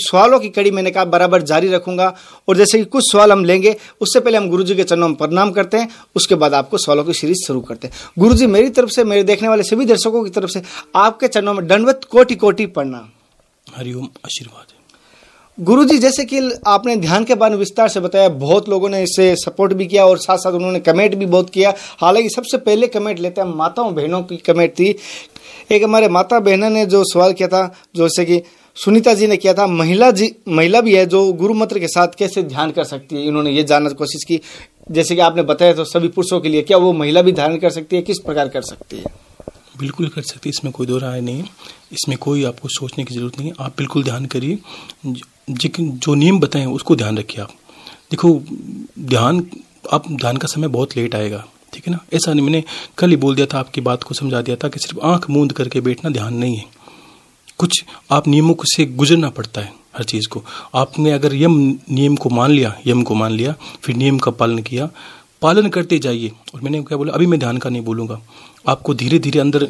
सवालों की कड़ी मैंने कहा बराबर जारी रखूंगा और जैसे कि कुछ सवाल हम लेंगे उससे पहले हम गुरुजी के चरणों में प्रणाम करते हैं उसके बाद आपको सवालों की सीरीज शुरू करते हैं गुरुजी मेरी तरफ से मेरे देखने वाले सभी दर्शकों की तरफ से आपके चरणों में दंडवत कोटि कोटि प्रणाम हरिओम आशीर्वाद गुरु जी जैसे कि आपने ध्यान के बारे में विस्तार से बताया बहुत लोगों ने इसे सपोर्ट भी किया और साथ साथ उन्होंने कमेंट भी बहुत किया हालांकि सबसे पहले कमेंट लेते हैं माताओं बहनों की कमेंट थी एक हमारे माता बहनों ने जो सवाल किया था जैसे कि सुनीता जी ने किया था महिला जी महिला भी है जो गुरु मंत्र के साथ कैसे ध्यान कर सकती है इन्होंने ये जानने की कोशिश की जैसे कि आपने बताया तो सभी पुरुषों के लिए क्या वो महिला भी धारण कर सकती है किस प्रकार कर सकती है बिल्कुल कर सकती है इसमें कोई दो राय नहीं इसमें कोई आपको सोचने की ज़रूरत नहीं है आप बिल्कुल ध्यान करिए जो नियम बताएं उसको ध्यान रखिए आप देखो ध्यान आप ध्यान का समय बहुत लेट आएगा ठीक है ना ऐसा नहीं मैंने कल ही बोल दिया था आपकी बात को समझा दिया था कि सिर्फ आंख मूंद करके बैठना ध्यान नहीं है कुछ आप नियमों से गुजरना पड़ता है हर चीज़ को आपने अगर यम नियम को मान लिया यम को मान लिया फिर नियम का पालन किया पालन करते जाइए और मैंने क्या बोला अभी मैं ध्यान का नहीं बोलूंगा आपको धीरे धीरे अंदर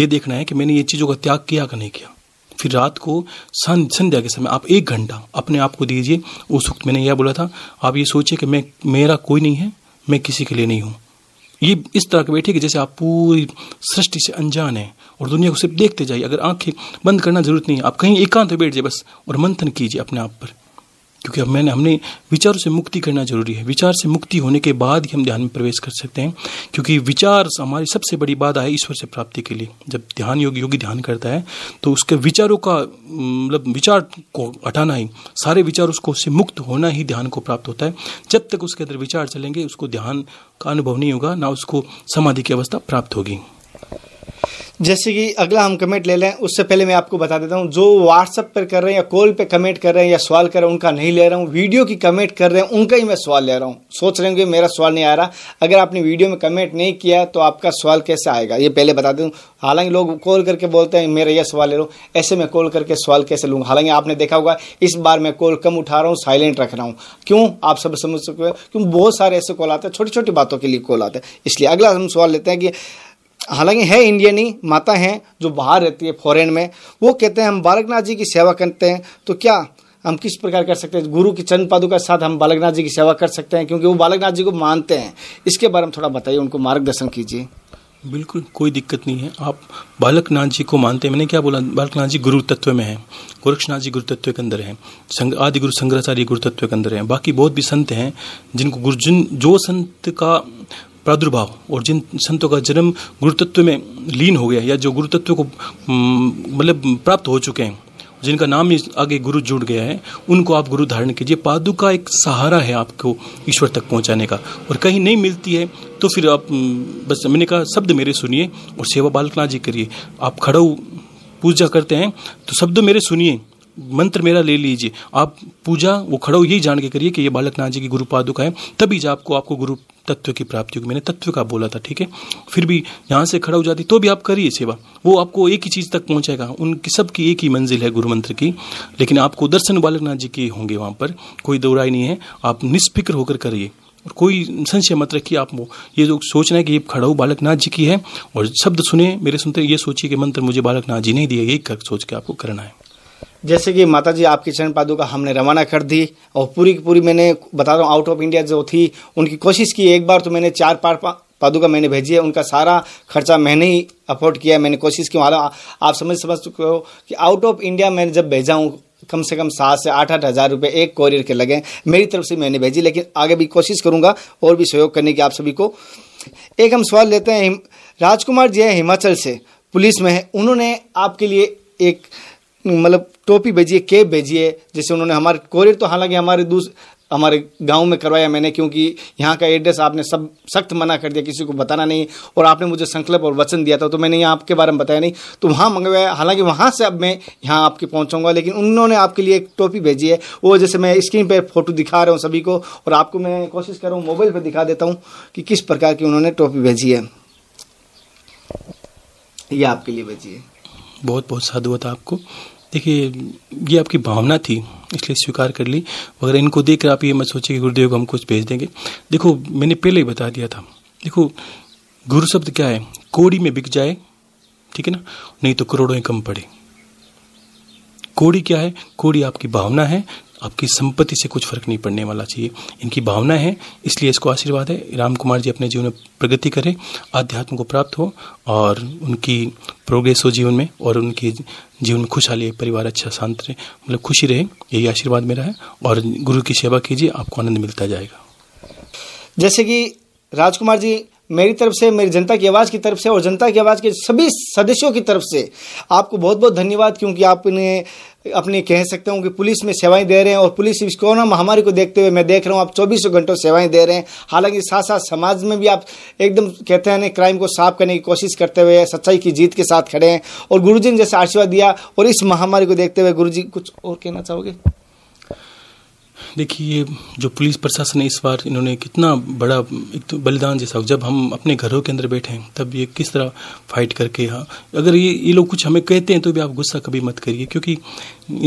ये देखना है कि मैंने ये चीज़ों का त्याग किया का नहीं किया फिर रात को संध्या के समय आप एक घंटा अपने आप को दीजिए उस वक्त मैंने यह बोला था आप ये सोचिए कि मैं मेरा कोई नहीं है मैं किसी के लिए नहीं हूँ ये इस तरह के बैठे कि जैसे आप पूरी सृष्टि से अनजान हैं और दुनिया को सिर्फ देखते जाइए अगर आंखें बंद करना जरूरत नहीं है आप कहीं एकांत में बैठ जाइए बस और मंथन कीजिए अपने आप पर क्योंकि अब मैंने हमने विचारों से मुक्ति करना जरूरी है विचार से मुक्ति होने के बाद ही हम ध्यान में प्रवेश कर सकते हैं क्योंकि विचार हमारी सबसे बड़ी बात है ईश्वर से प्राप्ति के लिए जब ध्यान योग योगी ध्यान करता है तो उसके विचारों का मतलब विचार को हटाना ही सारे विचार उसको उससे मुक्त होना ही ध्यान को प्राप्त होता है जब तक उसके अंदर विचार चलेंगे उसको ध्यान का अनुभव नहीं होगा ना उसको समाधि की अवस्था प्राप्त होगी जैसे कि अगला हम कमेंट ले लें उससे पहले मैं आपको बता देता हूं जो व्हाट्सअप पर कर रहे हैं या कॉल पे कमेंट कर रहे हैं या सवाल कर रहे हैं उनका नहीं ले रहा हूं वीडियो की कमेंट कर रहे हैं उनका ही मैं सवाल ले रहा हूं सोच रहे होंगे मेरा सवाल नहीं आ रहा अगर आपने वीडियो में कमेंट नहीं किया तो आपका सवाल कैसे आएगा ये पहले बता दूँ हालांकि लोग कॉल करके बोलते हैं मेरा यह सवाल ले लो ऐसे में कॉल करके सवाल कैसे लूँगा हालांकि आपने देखा होगा इस बार मैं कॉल कम उठा रहा हूँ साइलेंट रख रहा हूँ क्यों आप सब समझ सकते हो क्यों बहुत सारे ऐसे कॉल आते हैं छोटी छोटी बातों के लिए कॉल आते हैं इसलिए अगला हम सवाल लेते हैं कि हालांकि है इंडियनी माता हैं जो बाहर रहती है फॉरेन में वो कहते हैं हम बालकनाथ जी की सेवा करते हैं तो क्या हम किस प्रकार कर सकते हैं गुरु की चंद पादु के साथ हम बालकनाथ जी की सेवा कर सकते हैं क्योंकि वो बालकनाथ जी को मानते हैं इसके बारे में थोड़ा बताइए उनको मार्गदर्शन कीजिए बिल्कुल कोई दिक्कत नहीं है आप बालकनाथ जी को मानते हैं मैंने क्या बोला बालकनाथ जी गुरु तत्व में है गोरक्षनाथ जी गुरु तत्व के अंदर हैं आदि गुरु शंकराचार्य गुरु तत्व के अंदर हैं बाकी बहुत भी संत हैं जिनको गुरुजन जो संत का प्रादुर्भाव और जिन संतों का जन्म गुरुतत्व में लीन हो गया या जो गुरुतत्व को हम्म, मतलब प्राप्त हो चुके हैं जिनका नाम आगे गुरु जुड़ गया है उनको आप गुरु धारण कीजिए पादु का एक सहारा है आपको ईश्वर तक पहुंचाने का और कहीं नहीं मिलती है तो फिर आप हम्म, बस मैंने कहा शब्द मेरे सुनिए और सेवा बालकनाथ जी करिए आप खड़ो पूजा करते हैं तो शब्द मेरे सुनिए मंत्र मेरा ले लीजिए आप पूजा वो खड़ा यही जान के करिए कि ये बालकनाथ जी की गुरु पादुका है तभी जा आपको आपको गुरु तत्व की प्राप्ति होगी मैंने तत्व का बोला था ठीक है फिर भी यहाँ से खड़ा हो जाती तो भी आप करिए सेवा वो आपको एक ही चीज़ तक पहुँचेगा उनकी सबकी एक ही मंजिल है गुरु मंत्र की लेकिन आपको दर्शन बालकनाथ जी के होंगे वहाँ पर कोई दोराई नहीं है आप निष्फिक्र होकर करिए और कोई संशय मत रखिए आप वो ये जो सोचना है कि ये खड़ाऊ बालकनाथ जी की है और शब्द सुने मेरे सुनते ये सोचिए कि मंत्र मुझे बालकनाथ जी ने दिया यही कर सोच के आपको करना है जैसे कि माता जी आपकी चरण पादुका हमने रवाना कर दी और पूरी की पूरी मैंने बता रहा हूँ आउट ऑफ इंडिया जो थी उनकी कोशिश की एक बार तो मैंने चार पार पा, पादुका मैंने भेजी है उनका सारा खर्चा मैंने ही अफोर्ड किया मैंने कोशिश की वहाँ आप समझ समझ चुके हो कि आउट ऑफ इंडिया मैंने जब भेजा हूँ कम से कम सात से आठ आठ हज़ार रुपये एक कॉरियर के लगे मेरी तरफ से मैंने भेजी लेकिन आगे भी कोशिश करूँगा और भी सहयोग करने की आप सभी को एक हम सवाल लेते हैं राजकुमार जी हैं हिमाचल से पुलिस में है उन्होंने आपके लिए एक मतलब टोपी भेजिए कैप भेजिए जैसे उन्होंने हमारे कोरियर तो हालांकि हमारे दूस हमारे गांव में करवाया मैंने क्योंकि यहाँ का एड्रेस आपने सब सख्त मना कर दिया किसी को बताना नहीं और आपने मुझे संकल्प और वचन दिया था तो मैंने यहाँ आपके बारे में बताया नहीं तो वहाँ मंगवाया हालांकि वहाँ से अब मैं यहाँ आपके पहुँचाऊँगा लेकिन उन्होंने आपके लिए एक टोपी भेजी है वो जैसे मैं स्क्रीन पर फोटो दिखा रहा हूँ सभी को और आपको मैं कोशिश कर रहा हूँ मोबाइल पर दिखा देता हूँ कि किस प्रकार की उन्होंने टोपी भेजी है ये आपके लिए भेजी है बहुत बहुत साधुवत आपको देखिए ये आपकी भावना थी इसलिए स्वीकार कर ली वगैरह इनको देख आप ये मत सोचिए कि गुरुदेव को हम कुछ भेज देंगे देखो मैंने पहले ही बता दिया था देखो गुरु शब्द क्या है कोड़ी में बिक जाए ठीक है ना नहीं तो करोड़ों ही कम पड़े कोड़ी क्या है कोड़ी आपकी भावना है आपकी संपत्ति से कुछ फर्क नहीं पड़ने वाला चाहिए इनकी भावना है इसलिए इसको आशीर्वाद है राम कुमार जी अपने जीवन में प्रगति करें आध्यात्म को प्राप्त हो और उनकी प्रोग्रेस हो जीवन में और उनकी जीवन में खुशहाली परिवार अच्छा शांत रहे मतलब खुशी रहे यही आशीर्वाद मेरा है और गुरु की सेवा कीजिए आपको आनंद मिलता जाएगा जैसे कि राजकुमार जी मेरी तरफ से मेरी जनता की आवाज़ की तरफ से और जनता की आवाज़ के सभी सदस्यों की तरफ से आपको बहुत बहुत धन्यवाद क्योंकि आपने अपने कह सकते हो कि पुलिस में सेवाएं दे रहे हैं और पुलिस इस कोरोना महामारी को देखते हुए मैं देख रहा हूँ आप चौबीसों घंटों सेवाएं दे रहे हैं हालांकि साथ साथ समाज में भी आप एकदम कहते हैं क्राइम को साफ करने की कोशिश करते हुए सच्चाई की जीत के साथ खड़े हैं और जी ने जैसे आशीर्वाद दिया और इस महामारी को देखते हुए गुरु कुछ और कहना चाहोगे देखिए ये जो पुलिस प्रशासन है इस बार इन्होंने कितना बड़ा एक तो बलिदान जैसा जब हम अपने घरों के अंदर बैठे हैं तब ये किस तरह फाइट करके यहाँ अगर ये ये लोग कुछ हमें कहते हैं तो भी आप गुस्सा कभी मत करिए क्योंकि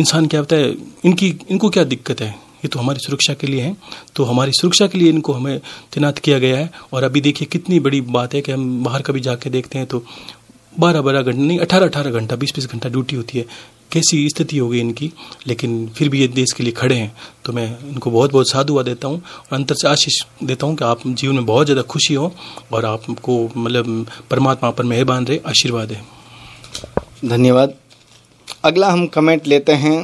इंसान क्या होता है इनकी इनको क्या दिक्कत है ये तो हमारी सुरक्षा के लिए है तो हमारी सुरक्षा के लिए इनको हमें तैनात किया गया है और अभी देखिए कितनी बड़ी बात है कि हम बाहर कभी जाके देखते हैं तो बारह बारह घंटे नहीं अठारह अठारह घंटा बीस बीस घंटा ड्यूटी होती है कैसी स्थिति होगी इनकी लेकिन फिर भी ये देश के लिए खड़े हैं तो मैं इनको बहुत बहुत साधुवाद देता हूँ और अंतर से आशीष देता हूँ कि आप जीवन में बहुत ज़्यादा खुशी हो और आपको मतलब परमात्मा पर मेहरबान रहे आशीर्वाद है धन्यवाद अगला हम कमेंट लेते हैं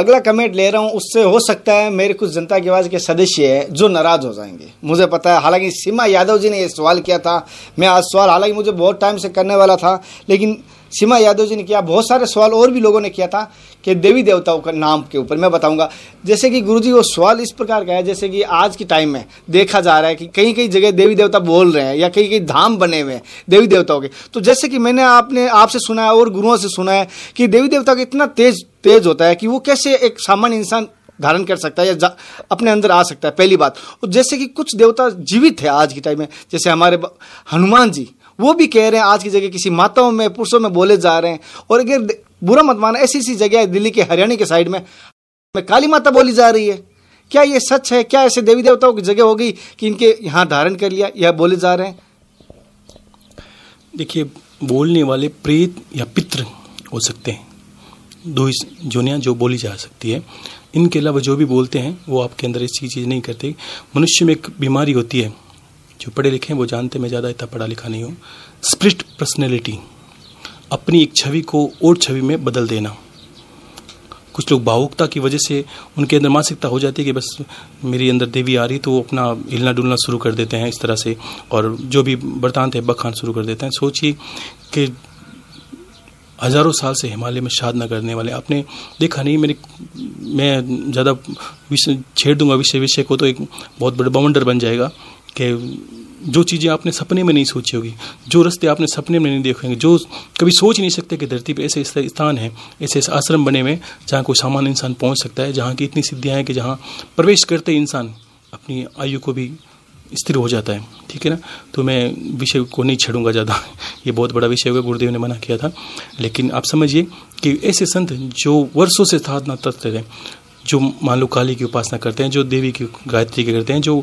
अगला कमेंट ले रहा हूँ उससे हो सकता है मेरे कुछ जनता की आवाज़ के सदस्य हैं जो नाराज़ हो जाएंगे मुझे पता है हालांकि सीमा यादव जी ने ये सवाल किया था मैं आज सवाल हालांकि मुझे बहुत टाइम से करने वाला था लेकिन सीमा यादव जी ने किया बहुत सारे सवाल और भी लोगों ने किया था कि देवी देवताओं का नाम के ऊपर मैं बताऊंगा जैसे कि गुरुजी वो सवाल इस प्रकार का है जैसे कि आज के टाइम में देखा जा रहा है कि कहीं कई जगह देवी देवता बोल रहे हैं या कहीं कहीं धाम बने हुए हैं देवी देवताओं के तो जैसे कि मैंने आपने आपसे सुना है और गुरुओं से सुना है कि देवी देवता का इतना तेज तेज होता है कि वो कैसे एक सामान्य इंसान धारण कर सकता है या अपने अंदर आ सकता है पहली बात और जैसे कि कुछ देवता जीवित है आज के टाइम में जैसे हमारे हनुमान जी वो भी कह रहे हैं आज की जगह किसी माताओं में पुरुषों में बोले जा रहे हैं और अगर बुरा मत माना ऐसी ऐसी जगह है दिल्ली के हरियाणा के साइड में में काली माता बोली जा रही है क्या ये सच है क्या ऐसे देवी देवताओं की जगह हो गई कि इनके यहाँ धारण कर लिया या बोले जा रहे हैं देखिए बोलने वाले प्रेत या पित्र हो सकते हैं दो जोनियाँ जो बोली जा सकती है इनके अलावा जो भी बोलते हैं वो आपके अंदर ऐसी चीज़ नहीं करते मनुष्य में एक बीमारी होती है जो पढ़े लिखे हैं वो जानते मैं ज़्यादा इतना पढ़ा लिखा नहीं हूँ स्प्रिट पर्सनैलिटी अपनी एक छवि को और छवि में बदल देना कुछ लोग भावुकता की वजह से उनके अंदर मानसिकता हो जाती है कि बस मेरी अंदर देवी आ रही तो वो अपना हिलना डुलना शुरू कर देते हैं इस तरह से और जो भी बर्तान थे बखान शुरू कर देते हैं सोचिए कि हज़ारों साल से हिमालय में साधना करने वाले आपने देखा नहीं मेरे मैं ज़्यादा विषय छेड़ दूंगा विषय विषय को तो एक बहुत बड़ा बाउंडर बन जाएगा कि जो चीज़ें आपने सपने में नहीं सोची होगी जो रास्ते आपने सपने में नहीं देखेंगे जो कभी सोच नहीं सकते कि धरती पर ऐसे स्थान हैं ऐसे ऐसे आश्रम बने हुए जहाँ कोई सामान्य इंसान पहुँच सकता है जहाँ की इतनी सिद्धियाँ हैं कि जहाँ प्रवेश करते इंसान अपनी आयु को भी स्थिर हो जाता है ठीक है ना तो मैं विषय को नहीं छेड़ूंगा ज़्यादा ये बहुत बड़ा विषय होगा गुरुदेव ने मना किया था लेकिन आप समझिए कि ऐसे संत जो वर्षों से साधना तत्व हैं जो मान लो काली की उपासना करते हैं जो देवी की गायत्री की करते हैं जो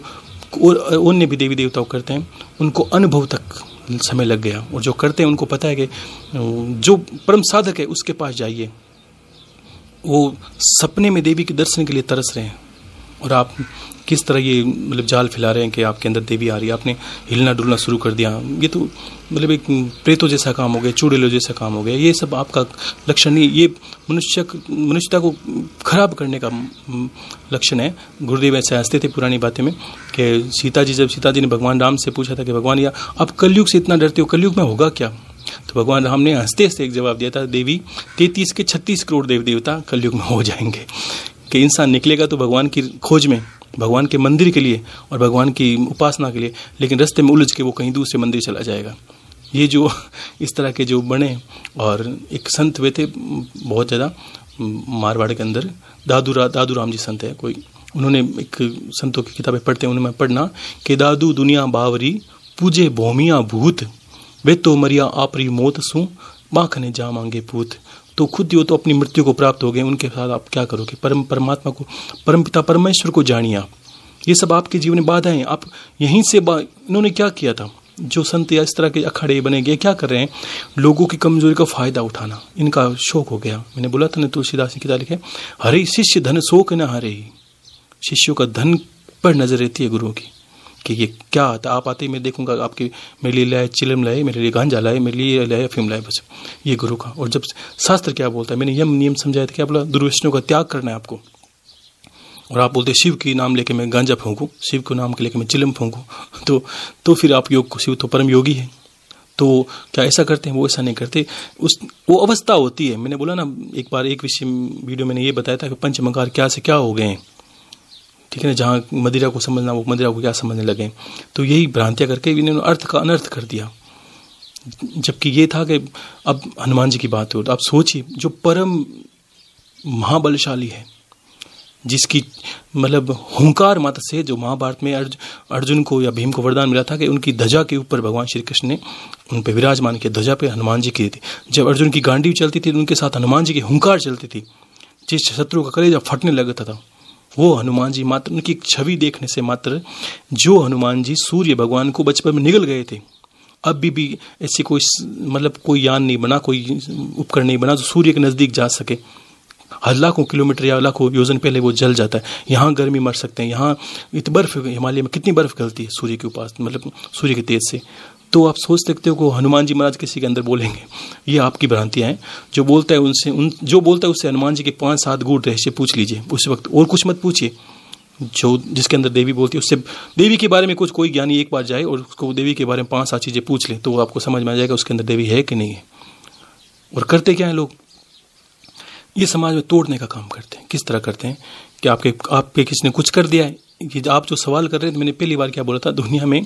और अन्य भी देवी देवताओं करते हैं उनको अनुभव तक समय लग गया और जो करते हैं उनको पता है कि जो परम साधक है उसके पास जाइए वो सपने में देवी के दर्शन के लिए तरस रहे हैं और आप किस तरह ये मतलब जाल फैला रहे हैं कि आपके अंदर देवी आ रही है आपने हिलना डुलना शुरू कर दिया ये तो मतलब एक प्रेतों जैसा काम हो गया चुड़ैलों जैसा काम हो गया ये सब आपका लक्षण नहीं ये मनुष्य मनुष्यता को खराब करने का लक्षण है गुरुदेव ऐसे हंसते थे पुरानी बातें में कि सीता जी जब सीता जी ने भगवान राम से पूछा था कि भगवान या आप कलयुग से इतना डरते हो कलयुग में होगा क्या तो भगवान राम ने हंसते हंसते एक जवाब दिया था देवी तैतीस के छत्तीस करोड़ देव देवता कलयुग में हो जाएंगे कि इंसान निकलेगा तो भगवान की खोज में भगवान के मंदिर के लिए और भगवान की उपासना के लिए लेकिन रास्ते में उलझ के वो कहीं दूसरे मंदिर चला जाएगा ये जो इस तरह के जो बने और एक संत हुए थे बहुत ज़्यादा मारवाड़ के अंदर दादू रा, दादू राम जी संत है कोई उन्होंने एक संतों की किताबें पढ़ते हैं उनमें पढ़ना कि दादू दुनिया बावरी पूजे भूमिया भूत वे तो मरिया आपरी मोत सू बाखने जा मांगे पूत तो खुद ही वो तो अपनी मृत्यु को प्राप्त हो गए उनके साथ आप क्या करोगे परम परमात्मा को परम पिता परमेश्वर को जानिए आप ये सब आपके जीवन में बाधाएं आप यहीं से इन्होंने क्या किया था जो संत या इस तरह के अखाड़े बने गए क्या कर रहे हैं लोगों की कमजोरी का फायदा उठाना इनका शौक हो गया मैंने बोला था ना तुलसीदास की तारीख है हरे शिष्य धन शोक न हरे शिष्यों का धन पर नजर रहती है गुरुओं की कि ये क्या आता तो आप आते ही मैं देखूंगा आपके मेरे लिए लाए चिलम लाए मेरे लिए गांजा लाए मेरे लिए लाए अफीम लाए बस ये गुरु का और जब शास्त्र क्या बोलता है मैंने यम नियम समझाया था कि आप दुर्वैष्णव का त्याग करना है आपको और आप बोलते शिव के नाम लेके मैं गांजा फूकूँ शिव के नाम के लेके मैं चिलम फूकूँ तो तो फिर आप योग शिव तो परम योगी है तो क्या ऐसा करते हैं वो ऐसा नहीं करते उस वो अवस्था होती है मैंने बोला ना एक बार एक विषय वीडियो मैंने ये बताया था कि पंचमकार क्या से क्या हो गए हैं ठीक है ना जहाँ मदिरा को समझना वो मदिरा को क्या समझने लगे तो यही भ्रांतियाँ करके इन्होंने अर्थ का अनर्थ कर दिया जबकि ये था कि अब हनुमान जी की बात हो तो आप सोचिए जो परम महाबलशाली है जिसकी मतलब हुंकार मात्र से जो महाभारत में अर्ज, अर्जुन को या भीम को वरदान मिला था कि उनकी ध्वजा के ऊपर भगवान श्री कृष्ण ने उन पर विराजमान किया ध्वजा पे हनुमान जी की थी जब अर्जुन की गांडी चलती थी तो उनके साथ हनुमान जी की हुंकार चलती थी जिस शत्रु का कलेजा फटने लगता था वो हनुमान जी मात्र उनकी छवि देखने से मात्र जो हनुमान जी सूर्य भगवान को बचपन में निगल गए थे अब भी भी ऐसी कोई मतलब कोई यान नहीं बना कोई उपकरण नहीं बना जो सूर्य के नज़दीक जा सके लाखों किलोमीटर या लाखों योजन पहले वो जल जाता है यहाँ गर्मी मर सकते हैं यहाँ इत बर्फ हिमालय में कितनी बर्फ गलती है सूर्य के उपास मतलब सूर्य के तेज से तो आप सोच सकते हो कि हनुमान जी महाराज किसी के अंदर बोलेंगे ये आपकी भ्रांतियाँ हैं जो बोलता है उनसे उन जो बोलता है उससे हनुमान जी के पाँच सात गुण रहस्य पूछ लीजिए उस वक्त और कुछ मत पूछिए जो जिसके अंदर देवी बोलती है उससे देवी के बारे में कुछ कोई ज्ञानी एक बार जाए और उसको देवी के बारे में पाँच सात चीज़ें पूछ ले तो वो आपको समझ में आ जाएगा उसके अंदर देवी है कि नहीं है और करते क्या हैं लोग ये समाज में तोड़ने का काम करते हैं किस तरह करते हैं कि आपके आपके किसी किसने कुछ कर दिया है कि आप जो सवाल कर रहे थे तो मैंने पहली बार क्या बोला था दुनिया में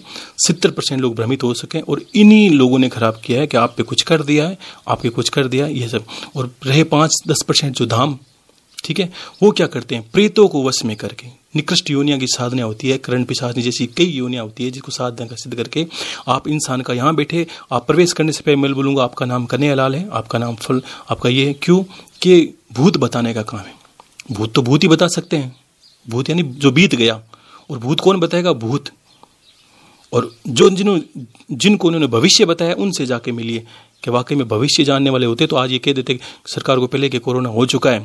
सत्तर परसेंट लोग भ्रमित हो सके और इन्हीं लोगों ने खराब किया है कि आप पे कुछ कर दिया है आपके कुछ कर दिया है ये सब और रहे पाँच दस परसेंट जो धाम ठीक है वो क्या करते हैं प्रेतों को वश में करके निकृष्ट योनिया की साधना होती है करण पिशाचनी जैसी कई योनिया होती है जिसको साधना का सिद्ध करके आप इंसान का यहाँ बैठे आप प्रवेश करने से पहले मैं बोलूँगा आपका नाम कन्हैया लाल है आपका नाम फल आपका ये है क्यों कि भूत बताने का काम है भूत तो भूत ही बता सकते हैं भूत यानी जो बीत गया और भूत कौन बताएगा भूत और जो जिन्हों जिनको उन्होंने भविष्य बताया उनसे जाके मिलिए कि वाकई में भविष्य जानने वाले होते तो आज ये कह देते सरकार को पहले कि कोरोना हो चुका है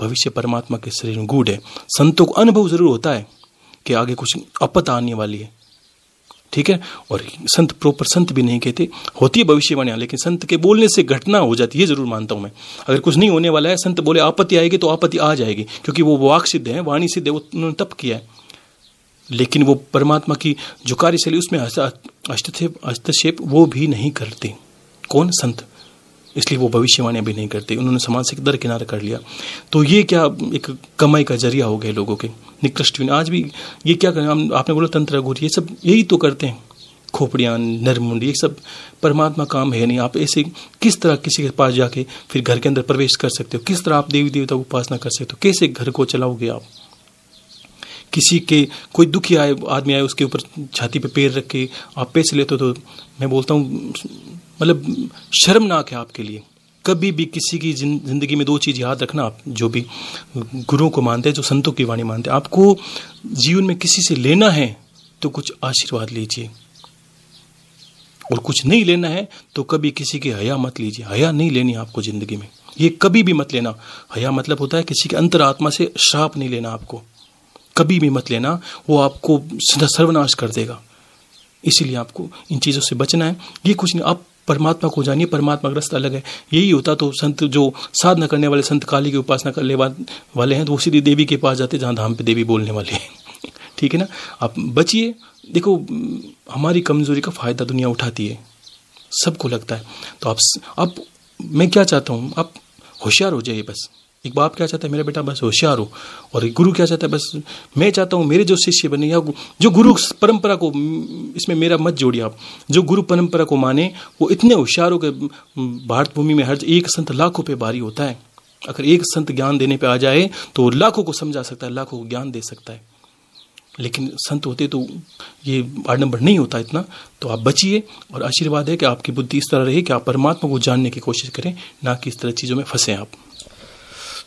भविष्य परमात्मा के शरीर में गूढ़ है संतों को अनुभव जरूर होता है कि आगे कुछ अपत आने वाली है ठीक है और संत प्रॉपर संत भी नहीं कहते होती है भविष्यवाणियाँ लेकिन संत के बोलने से घटना हो जाती है जरूर मानता हूं मैं अगर कुछ नहीं होने वाला है संत बोले आपत्ति आएगी तो आपत्ति आ जाएगी क्योंकि वो वाक सिद्ध है वाणी सिद्ध है उन्होंने तप किया है लेकिन वो परमात्मा की जो कार्यशैली उसमें हस्तक्षेप हस्तक्षेप वो भी नहीं करते कौन संत इसलिए वो भविष्यवाणियाँ भी नहीं करते उन्होंने समाज से दर किनारा कर लिया तो ये क्या एक कमाई का जरिया हो गए लोगों के निकृष्ट आज भी ये क्या करें हम आपने बोला तंत्र गुरु ये सब यही तो करते हैं खोपड़ियाँ नरमुंडी ये सब परमात्मा काम है नहीं आप ऐसे किस तरह किसी के पास जाके फिर घर के अंदर प्रवेश कर सकते हो किस तरह आप देवी देवता उपासना कर सकते हो कैसे घर को चलाओगे आप किसी के कोई दुखी आए आदमी आए उसके ऊपर छाती पे पैर रख के आप पैसे लेते हो तो मैं बोलता हूँ मतलब शर्मनाक है आपके लिए कभी भी किसी की ज़िंदगी में दो चीज़ याद रखना आप जो भी गुरुओं को मानते हैं जो संतों की वाणी मानते हैं आपको जीवन में किसी से लेना है तो कुछ आशीर्वाद लीजिए और कुछ नहीं लेना है तो कभी किसी की हया मत लीजिए हया नहीं लेनी आपको ज़िंदगी में ये कभी भी मत लेना हया मतलब होता है किसी के अंतरात्मा से श्राप नहीं लेना आपको कभी भी मत लेना वो आपको सर्वनाश कर देगा इसीलिए आपको इन चीज़ों से बचना है ये कुछ नहीं आप परमात्मा को जानिए परमात्मा का अलग है यही होता तो संत जो साधना करने वाले संत काली की उपासना करने वाले हैं तो वो सीधी देवी के पास जाते जहाँ धाम पे देवी बोलने वाले हैं ठीक है ना आप बचिए देखो हमारी कमजोरी का फायदा दुनिया उठाती है सबको लगता है तो आप आप मैं क्या चाहता हूँ आप होशियार हो जाइए बस एक बाप क्या चाहता है मेरा बेटा बस होशियार हो और एक गुरु क्या चाहता है बस मैं चाहता हूँ मेरे जो शिष्य बने या जो गुरु परंपरा को इसमें मेरा मत जोड़िए आप जो गुरु परंपरा को माने वो इतने होशियार हो कि भारत भूमि में हर एक संत लाखों पे भारी होता है अगर एक संत ज्ञान देने पे आ जाए तो वो लाखों को समझा सकता है लाखों को ज्ञान दे सकता है लेकिन संत होते तो ये आडम्बर नहीं होता इतना तो आप बचिए और आशीर्वाद है कि आपकी बुद्धि इस तरह रहे कि आप परमात्मा को जानने की कोशिश करें ना कि इस तरह चीज़ों में फंसें आप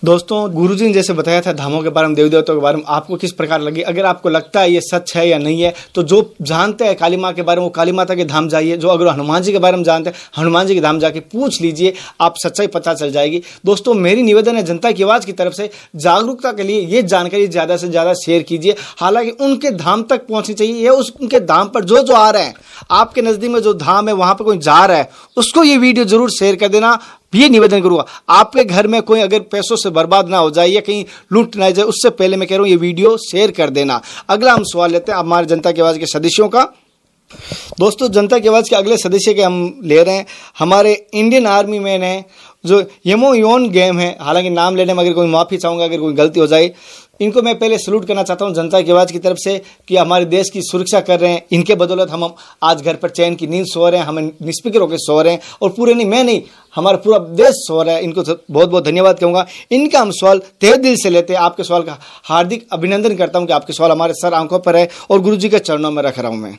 दोस्तों गुरु जी ने जैसे बताया था धामों के बारे में देवी देवताओं के बारे में आपको किस प्रकार लगे अगर आपको लगता है ये सच है या नहीं है तो जो जानते हैं काली माँ के बारे में वो काली माता के धाम जाइए जो अगर हनुमान जी के बारे में जानते हैं हनुमान जी के धाम जाके पूछ लीजिए आप सच्चाई पता चल जाएगी दोस्तों मेरी निवेदन है जनता की आवाज़ की तरफ से जागरूकता के लिए ये जानकारी ज़्यादा से ज़्यादा शेयर कीजिए हालांकि उनके धाम तक पहुँचनी चाहिए या उस उनके धाम पर जो जो आ रहे हैं आपके नज़दीक में जो धाम है वहाँ पर कोई जा रहा है उसको ये वीडियो ज़रूर शेयर कर देना ये निवेदन करूंगा आपके घर में कोई अगर पैसों से बर्बाद ना हो जाए या कहीं लूट ना जाए उससे पहले मैं कह रहा हूं ये वीडियो शेयर कर देना अगला हम सवाल लेते हैं हमारे जनता की आवाज के सदस्यों का दोस्तों जनता की आवाज़ के अगले सदस्य के हम ले रहे हैं हमारे इंडियन आर्मी मैन है जो यमो योन गेम है हालांकि नाम लेने में अगर कोई माफ़ी चाहूंगा अगर कोई गलती हो जाए इनको मैं पहले सल्यूट करना चाहता हूँ जनता की आवाज़ की तरफ से कि हमारे देश की सुरक्षा कर रहे हैं इनके बदौलत हम आज घर पर चैन की नींद सो रहे हैं हम निष्फिक्र होकर सो रहे हैं और पूरे नहीं मैं नहीं हमारा पूरा देश सो रहा है इनको तो बहुत बहुत धन्यवाद कहूंगा इनका हम सवाल तेह दिल से लेते हैं आपके सवाल का हार्दिक अभिनंदन करता हूँ कि आपके सवाल हमारे सर आंखों पर है और गुरु जी के चरणों में रख रहा हूँ मैं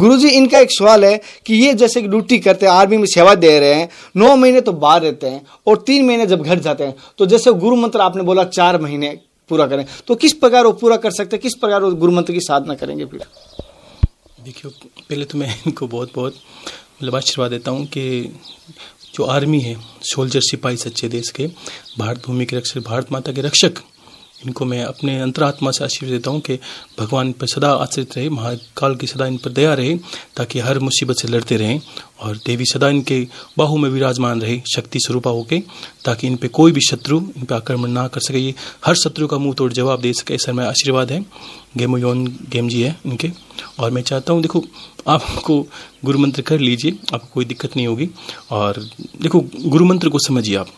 गुरुजी इनका एक सवाल है कि ये जैसे कि ड्यूटी करते हैं आर्मी में सेवा दे रहे हैं नौ महीने तो बाहर रहते हैं और तीन महीने जब घर जाते हैं तो जैसे गुरु मंत्र आपने बोला चार महीने पूरा करें तो किस प्रकार वो पूरा कर सकते हैं किस प्रकार वो गुरु मंत्र की साधना करेंगे फिर देखियो पहले तो मैं इनको बहुत बहुत मतलब आशीर्वाद देता हूँ कि जो आर्मी है सोल्जर सिपाही सच्चे देश के भारत भूमि के रक्षक भारत माता के रक्षक इनको मैं अपने अंतरात्मा से आशीर्वाद देता हूँ कि भगवान पर सदा आश्रित रहे महाकाल की सदा इन पर दया रहे ताकि हर मुसीबत से लड़ते रहें और देवी सदा इनके बाहू में विराजमान रहे शक्ति स्वरूपा होके ताकि इन पर कोई भी शत्रु इन पर आक्रमण ना कर सके ये हर शत्रु का मुंह तोड़ जवाब दे सके ऐसा मेरा आशीर्वाद है गेमो यौन गेम जी है इनके और मैं चाहता हूँ देखो आपको गुरु मंत्र कर लीजिए आपको कोई दिक्कत नहीं होगी और देखो गुरु मंत्र को समझिए आप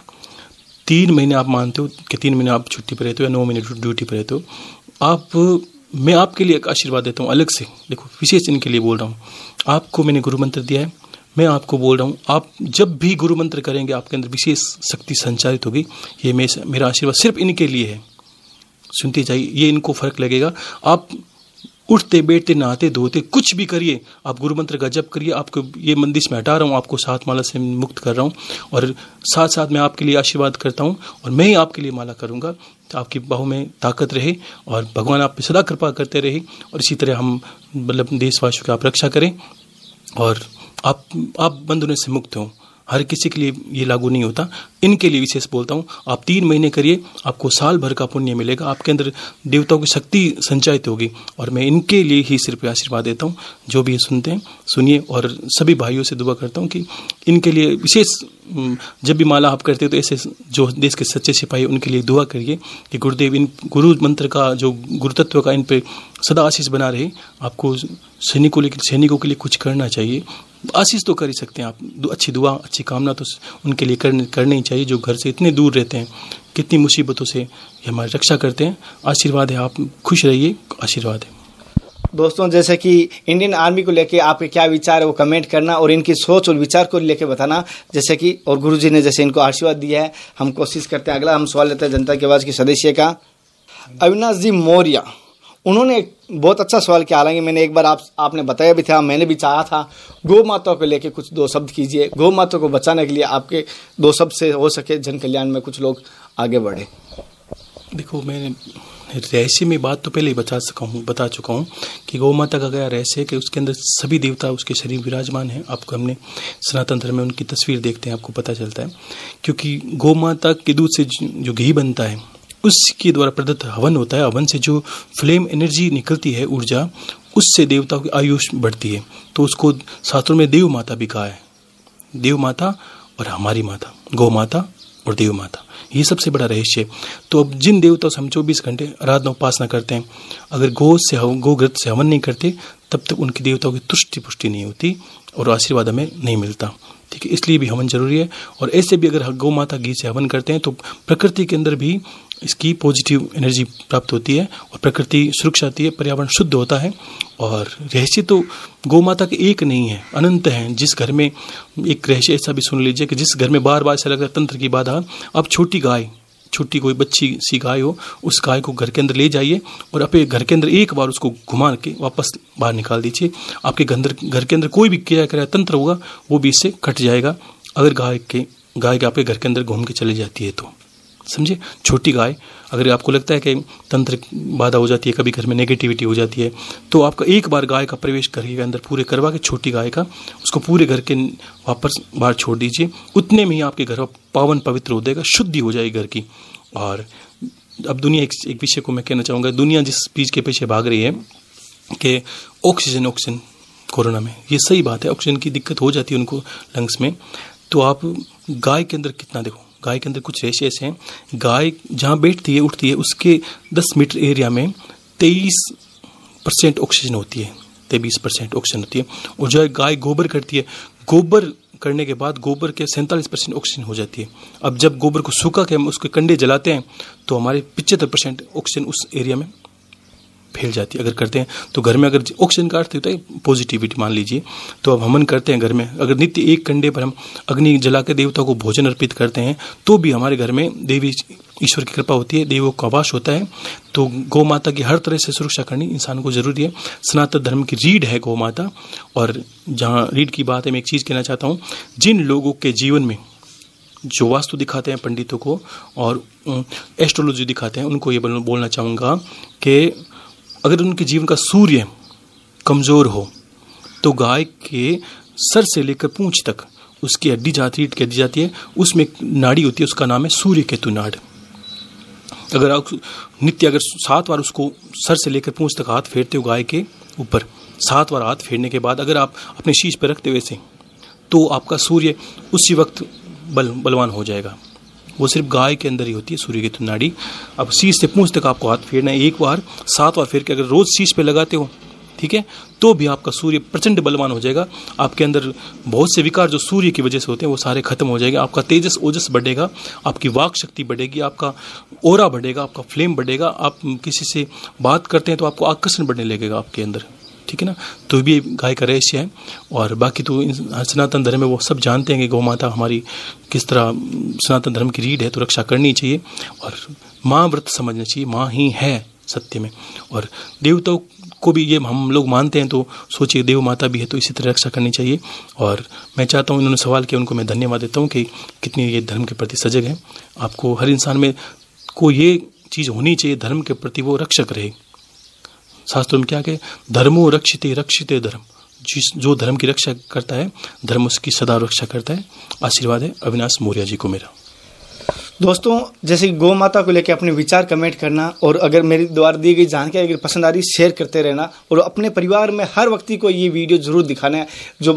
तीन महीने आप मानते हो कि तीन महीने आप छुट्टी पर रहते हो या नौ महीने ड्यूटी पर रहते हो आप मैं आपके लिए एक आशीर्वाद देता हूँ अलग से देखो विशेष इनके लिए बोल रहा हूँ आपको मैंने गुरु मंत्र दिया है मैं आपको बोल रहा हूँ आप जब भी गुरु मंत्र करेंगे आपके अंदर विशेष शक्ति संचालित होगी ये मेरा आशीर्वाद सिर्फ इनके लिए है सुनते जाइए ये इनको फर्क लगेगा आप उठते बैठते नहाते धोते कुछ भी करिए आप गुरु मंत्र का जप करिए आपको ये मंदिर से हटा रहा हूँ आपको सात माला से मुक्त कर रहा हूँ और साथ साथ मैं आपके लिए आशीर्वाद करता हूँ और मैं ही आपके लिए माला करूँगा तो आपकी बाहू में ताकत रहे और भगवान आप पे सदा कृपा करते रहे और इसी तरह हम मतलब देशवासियों की आप रक्षा करें और आप आप बंधुने से मुक्त हों हर किसी के लिए ये लागू नहीं होता इनके लिए विशेष बोलता हूँ आप तीन महीने करिए आपको साल भर का पुण्य मिलेगा आपके अंदर देवताओं की शक्ति संचायित होगी और मैं इनके लिए ही सिर्फ आशीर्वाद देता हूँ जो भी सुनते हैं सुनिए और सभी भाइयों से दुआ करता हूँ कि इनके लिए विशेष जब भी माला आप करते हो तो ऐसे जो देश के सच्चे सिपाही उनके लिए दुआ करिए कि गुरुदेव इन गुरु मंत्र का जो गुरुतत्व का इन पर सदा आशीष बना रहे आपको सैनिकों सैनिकों के लिए कुछ करना चाहिए आशीष तो कर ही सकते हैं आप अच्छी दुआ अच्छी कामना तो उनके लिए करने करनी चाहिए जो घर से इतने दूर रहते हैं कितनी मुसीबतों से ये हमारी रक्षा करते हैं आशीर्वाद है आप खुश रहिए आशीर्वाद है दोस्तों जैसे कि इंडियन आर्मी को लेके आपके क्या विचार है वो कमेंट करना और इनकी सोच और विचार को लेके बताना जैसे कि और गुरु ने जैसे इनको आशीर्वाद दिया है हम कोशिश करते हैं अगला हम सवाल लेते हैं जनता के आवाज़ के सदस्य का अविनाश जी मौर्य उन्होंने बहुत अच्छा सवाल किया हालांकि मैंने एक बार आप आपने बताया भी था मैंने भी चाहा था गौ माता को लेकर कुछ दो शब्द कीजिए गौ माता को बचाने के लिए आपके दो शब्द से हो सके जन कल्याण में कुछ लोग आगे बढ़े देखो मैंने रहस्य में बात तो पहले ही बता सका हूँ बता चुका हूँ कि गौ माता का गया रहस्य है कि उसके अंदर सभी देवता उसके शरीर विराजमान हैं आपको हमने सनातन धर्म में उनकी तस्वीर देखते हैं आपको पता चलता है क्योंकि गौ माता के दूध से जो घी बनता है उसके द्वारा प्रदत्त हवन होता है हवन से जो फ्लेम एनर्जी निकलती है ऊर्जा उससे देवताओं की आयुष बढ़ती है तो उसको शास्त्रों में देव माता भी कहा है देव माता और हमारी माता गौ माता और देव माता ये सबसे बड़ा रहस्य है तो अब जिन देवताओं से हम चौबीस घंटे आराधना उपासना करते हैं अगर गो से हवन ग्रत से हवन नहीं करते तब तक उनकी देवताओं की तुष्टि पुष्टि नहीं होती और आशीर्वाद हमें नहीं मिलता ठीक है इसलिए भी हवन जरूरी है और ऐसे भी अगर गौ माता घी से हवन करते हैं तो प्रकृति के अंदर भी इसकी पॉजिटिव एनर्जी प्राप्त होती है और प्रकृति सुरक्षा आती है पर्यावरण शुद्ध होता है और रहस्य तो गौ माता के एक नहीं है अनंत हैं जिस घर में एक रहस्य ऐसा भी सुन लीजिए कि जिस घर में बार बार ऐसा लगता है तंत्र की बाधा अब छोटी गाय छोटी कोई बच्ची सी गाय हो उस गाय को घर के अंदर ले जाइए और अपने घर के अंदर एक बार उसको घुमा के वापस बाहर निकाल दीजिए आपके घर घर के अंदर कोई भी किया क्रिया तंत्र होगा वो भी इससे कट जाएगा अगर गाय के गाय के आपके घर के अंदर घूम के चली जाती है तो समझे छोटी गाय अगर आपको लगता है कि तंत्र बाधा हो जाती है कभी घर में नेगेटिविटी हो जाती है तो आपका एक बार गाय का प्रवेश घर के अंदर पूरे करवा के छोटी गाय का उसको पूरे घर के वापस बाहर छोड़ दीजिए उतने में ही आपके घर पावन पवित्र हो जाएगा शुद्धि हो जाएगी घर की और अब दुनिया एक, एक विषय को मैं कहना चाहूँगा दुनिया जिस चीज़ के पीछे भाग रही है कि ऑक्सीजन ऑक्सीजन कोरोना में ये सही बात है ऑक्सीजन की दिक्कत हो जाती है उनको लंग्स में तो आप गाय के अंदर कितना देखो गाय के अंदर कुछ रेशे ऐसे हैं गाय जहाँ बैठती है उठती है उसके दस मीटर एरिया में तेईस परसेंट ऑक्सीजन होती है तेईस परसेंट ऑक्सीजन होती है और जो है गाय गोबर करती है गोबर करने के बाद गोबर के सैंतालीस परसेंट ऑक्सीजन हो जाती है अब जब गोबर को सूखा के हम उसके कंडे जलाते हैं तो हमारे पिचहत्तर परसेंट ऑक्सीजन उस एरिया में फैल जाती है अगर करते हैं तो घर में अगर ऑक्सीजन का अर्थ होता है पॉजिटिविटी मान लीजिए तो अब हमन करते हैं घर में अगर नित्य एक कंडे पर हम अग्नि जला के देवता को भोजन अर्पित करते हैं तो भी हमारे घर में देवी ईश्वर की कृपा होती है देवों का वास होता है तो गौ माता की हर तरह से सुरक्षा करनी इंसान को जरूरी है सनातन धर्म की रीढ़ है गौ माता और जहाँ रीढ़ की बात है मैं एक चीज़ कहना चाहता हूँ जिन लोगों के जीवन में जो वास्तु दिखाते हैं पंडितों को और एस्ट्रोलॉजी दिखाते हैं उनको ये बोलना चाहूँगा कि अगर उनके जीवन का सूर्य कमज़ोर हो तो गाय के सर से लेकर पूँछ तक उसकी हड्डी जाती है कह दी जाती है उसमें नाड़ी होती है उसका नाम है सूर्य केतु नाड़ अगर आप नित्य अगर सात बार उसको सर से लेकर पूँछ तक हाथ फेरते हो गाय के ऊपर सात बार हाथ फेरने के बाद अगर आप अपने शीश पर रखते हुए से तो आपका सूर्य उसी वक्त बल बलवान हो जाएगा वो सिर्फ गाय के अंदर ही होती है सूर्य की नाड़ी अब शीश से पूछ तक आपको हाथ फेरना है एक बार सात बार फेर के अगर रोज़ शीश पे लगाते हो ठीक है तो भी आपका सूर्य प्रचंड बलवान हो जाएगा आपके अंदर बहुत से विकार जो सूर्य की वजह से होते हैं वो सारे खत्म हो जाएंगे आपका तेजस ओजस बढ़ेगा आपकी वाक शक्ति बढ़ेगी आपका ओरा बढ़ेगा आपका फ्लेम बढ़ेगा आप किसी से बात करते हैं तो आपको आकर्षण बढ़ने लगेगा आपके अंदर ठीक है ना तो भी गाय का रहस्य है और बाकी तो सनातन धर्म में वो सब जानते हैं कि गौ माता हमारी किस तरह सनातन धर्म की रीढ़ है तो रक्षा करनी चाहिए और माँ व्रत समझना चाहिए माँ ही है सत्य में और देवताओं को भी ये हम लोग मानते हैं तो सोचिए देव माता भी है तो इसी तरह रक्षा करनी चाहिए और मैं चाहता हूँ इन्होंने सवाल किया उनको मैं धन्यवाद देता हूँ कि कितनी ये धर्म के प्रति सजग हैं आपको हर इंसान में को ये चीज़ होनी चाहिए धर्म के प्रति वो रक्षक रहे शास्त्रों में क्या कहे धर्मो रक्षित रक्षित धर्म जिस जो धर्म की रक्षा करता है धर्म उसकी सदा रक्षा करता है आशीर्वाद है अविनाश मौर्य जी को मेरा दोस्तों जैसे गौ माता को लेकर अपने विचार कमेंट करना और अगर मेरे द्वारा दी गई जानकारी अगर पसंद आ रही शेयर करते रहना और अपने परिवार में हर व्यक्ति को ये वीडियो जरूर दिखाना है जो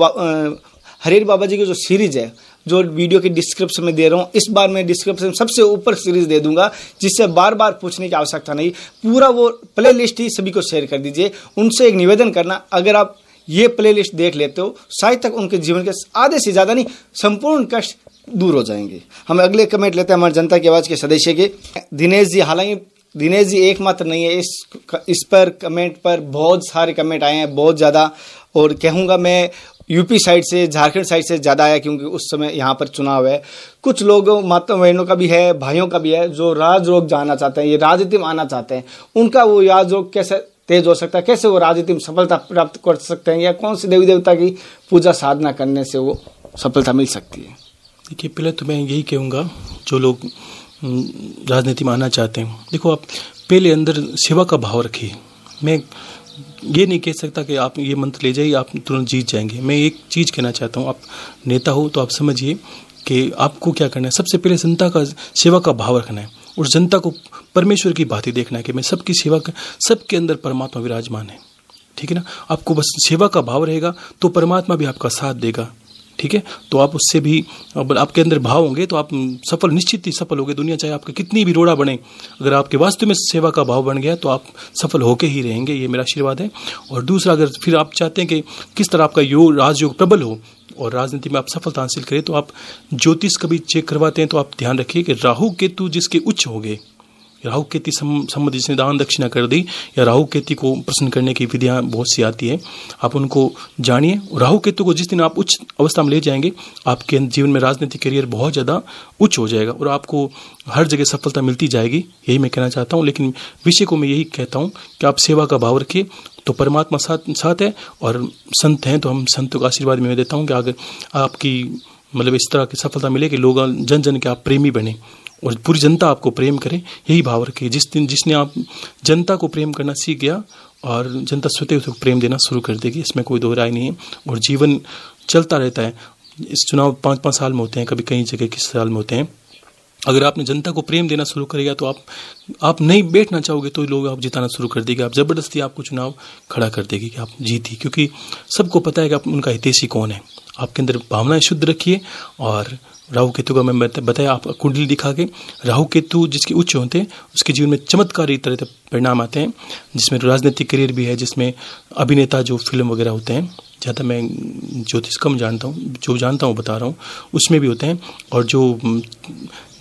हरेर बाबा जी की जो सीरीज है जो वीडियो के डिस्क्रिप्शन में दे रहा हूँ इस बार मैं डिस्क्रिप्शन सबसे ऊपर सीरीज दे दूंगा जिससे बार बार पूछने की आवश्यकता नहीं पूरा वो प्ले लिस्ट ही सभी को शेयर कर दीजिए उनसे एक निवेदन करना अगर आप ये प्ले लिस्ट देख लेते हो शायद तक उनके जीवन के आधे से ज़्यादा नहीं संपूर्ण कष्ट दूर हो जाएंगे हम अगले कमेंट लेते हैं हमारे जनता की आवाज़ के सदस्य के दिनेश जी हालांकि दिनेश जी एकमात्र नहीं है इस इस पर कमेंट पर बहुत सारे कमेंट आए हैं बहुत ज़्यादा और कहूँगा मैं यूपी साइड से झारखंड साइड से ज़्यादा आया क्योंकि उस समय यहाँ पर चुनाव है कुछ लोग माता बहनों का भी है भाइयों का भी है जो राज रोग जाना चाहते हैं ये राजनीति में आना चाहते हैं उनका वो राज रोग कैसे तेज हो सकता है कैसे वो राजनीति में सफलता प्राप्त कर सकते हैं या कौन सी देवी देवता की पूजा साधना करने से वो सफलता मिल सकती है देखिए पहले तो मैं यही कहूँगा जो लोग राजनीति में आना चाहते हैं देखो आप पहले अंदर सेवा का भाव रखिए मैं ये नहीं कह सकता कि आप ये मंत्र ले जाइए आप तुरंत जीत जाएंगे मैं एक चीज़ कहना चाहता हूँ आप नेता हो तो आप समझिए कि आपको क्या करना है सबसे पहले जनता का सेवा का भाव रखना है और जनता को परमेश्वर की बात ही देखना है कि मैं सबकी सेवा कर सबके अंदर परमात्मा विराजमान है ठीक है ना आपको बस सेवा का भाव रहेगा तो परमात्मा भी आपका साथ देगा ठीक है तो आप उससे भी आपके अंदर भाव होंगे तो आप सफल निश्चित ही सफल होगे दुनिया चाहे आपके कितनी भी रोड़ा बने अगर आपके वास्तव में सेवा का भाव बन गया तो आप सफल होके ही रहेंगे ये मेरा आशीर्वाद है और दूसरा अगर फिर आप चाहते हैं कि किस तरह आपका योग राजयोग प्रबल हो और राजनीति में आप सफलता हासिल करें तो आप ज्योतिष कभी चेक करवाते हैं तो आप ध्यान रखिए कि राहु केतु जिसके उच्च हो गए राहु केति संबंधित जिसने दान दक्षिणा कर दी या राहु केति को प्रसन्न करने की विधियाँ बहुत सी आती है आप उनको जानिए राहु केतु को जिस दिन आप उच्च अवस्था में ले जाएंगे आपके जीवन में राजनीतिक करियर बहुत ज़्यादा उच्च हो जाएगा और आपको हर जगह सफलता मिलती जाएगी यही मैं कहना चाहता हूँ लेकिन विषय को मैं यही कहता हूँ कि आप सेवा का भाव रखिए तो परमात्मा साथ साथ है और संत हैं तो हम संतों का आशीर्वाद मैं देता हूँ कि अगर आपकी मतलब इस तरह की सफलता मिले कि लोग जन जन के आप प्रेमी बने और पूरी जनता आपको प्रेम करे यही भाव रखे जिस दिन जिसने आप जनता को प्रेम करना सीख गया और जनता स्वतः उसको प्रेम देना शुरू कर देगी इसमें कोई दो राय नहीं है और जीवन चलता रहता है इस चुनाव पाँच पाँच साल में होते हैं कभी कई जगह किस साल में होते हैं अगर आपने जनता को प्रेम देना शुरू करेगा तो आप आप नहीं बैठना चाहोगे तो लोग आप जिताना शुरू कर देगा आप ज़बरदस्ती आपको चुनाव खड़ा कर देगी कि आप जीती क्योंकि सबको पता है कि आप उनका हितेशी कौन है आपके अंदर भावनाएं शुद्ध रखिए और राहु केतु का मैं बताया आप कुंडली दिखा के राहु केतु जिसके उच्च होते हैं उसके जीवन में चमत्कारी तरह से परिणाम आते हैं जिसमें राजनीतिक करियर भी है जिसमें अभिनेता जो फिल्म वगैरह होते हैं ज़्यादा मैं ज्योतिष कम जानता हूँ जो जानता हूँ बता रहा हूँ उसमें भी होते हैं और जो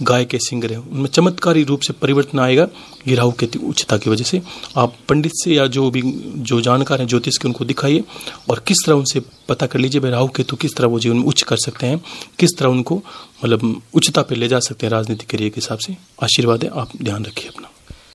गाय के सिंगर हैं उनमें चमत्कारी रूप से परिवर्तन आएगा ये राहु के उच्चता की वजह से आप पंडित से या जो भी जो जानकार हैं ज्योतिष के उनको दिखाइए और किस तरह उनसे पता कर लीजिए भाई राहु केतु किस तरह वो जीवन में उच्च कर सकते हैं किस तरह उनको मतलब उच्चता पर ले जा सकते हैं राजनीतिक करियर के हिसाब से आशीर्वाद है आप ध्यान रखिए अपना